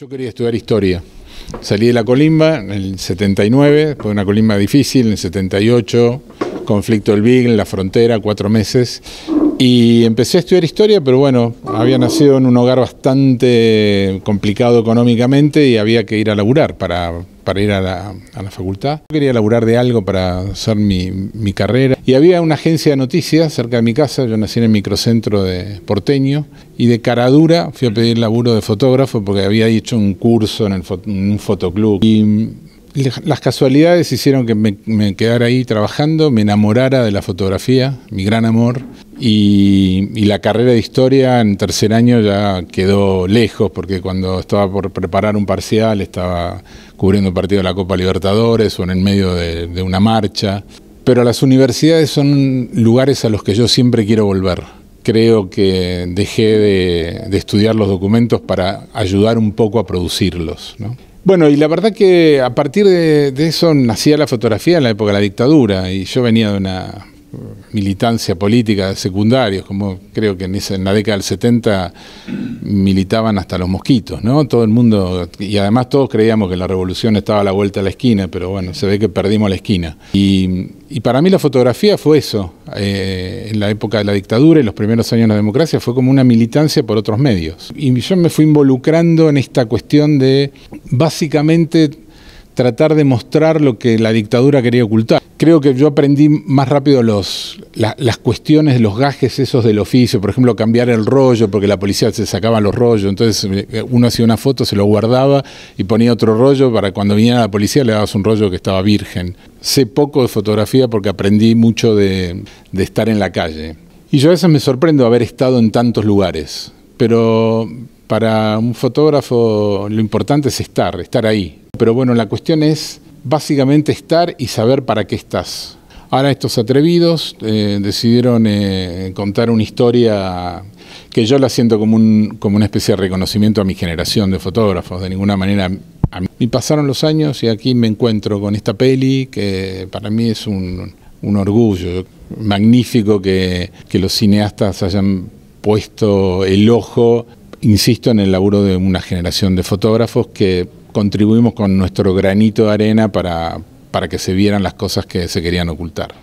Yo quería estudiar historia. Salí de la colimba en el 79, después de una colimba difícil, en el 78, conflicto del Big, en la frontera, cuatro meses, y empecé a estudiar historia, pero bueno, había nacido en un hogar bastante complicado económicamente y había que ir a laburar para, para ir a la, facultad. Yo quería laburar de algo para hacer mi, mi, carrera. Y había una agencia de noticias cerca de mi casa, yo nací en el microcentro de Porteño, y de Caradura fui a pedir laburo de fotógrafo porque había hecho un curso en, un fotoclub. Y las casualidades hicieron que me, quedara ahí trabajando, me enamorara de la fotografía, mi gran amor, y, la carrera de historia en tercer año ya quedó lejos, porque cuando estaba por preparar un parcial, estaba cubriendo un partido de la Copa Libertadores o en medio de, una marcha, pero las universidades son lugares a los que yo siempre quiero volver. Creo que dejé de, estudiar los documentos para ayudar un poco a producirlos. Bueno, y la verdad que a partir de, de eso nacía la fotografía en la época de la dictadura y yo venía de una militancia política de secundarios, como creo que en, la década del 70 militaban hasta los mosquitos, ¿no? Todo el mundo, y además todos creíamos que la revolución estaba a la vuelta de la esquina, pero bueno, se ve que perdimos la esquina. Y, para mí la fotografía fue eso, eh, en la época de la dictadura y los primeros años de la democracia, fue como una militancia por otros medios. Y yo me fui involucrando en esta cuestión de básicamente tratar de mostrar lo que la dictadura quería ocultar creo que yo aprendí más rápido los, las cuestiones, los gajes esos del oficio, por ejemplo, cambiar el rollo, porque la policía se sacaba los rollos, entonces eh, uno hacía una foto, se lo guardaba y ponía otro rollo para cuando viniera la policía le dabas un rollo que estaba virgen. Sé poco de fotografía porque aprendí mucho de, de estar en la calle. Y yo a veces me sorprendo haber estado en tantos lugares, pero para un fotógrafo lo importante es estar, estar ahí. Pero bueno, la cuestión es básicamente estar y saber para qué estás. Ahora estos atrevidos eh, decidieron eh, contar una historia que yo la siento como, un, como una especie de reconocimiento a mi generación de fotógrafos, de ninguna manera a mí. Y pasaron los años y aquí me encuentro con esta peli que para mí es un, orgullo magnífico que, que los cineastas hayan puesto el ojo insisto en el laburo de una generación de fotógrafos que contribuimos con nuestro granito de arena para, para que se vieran las cosas que se querían ocultar.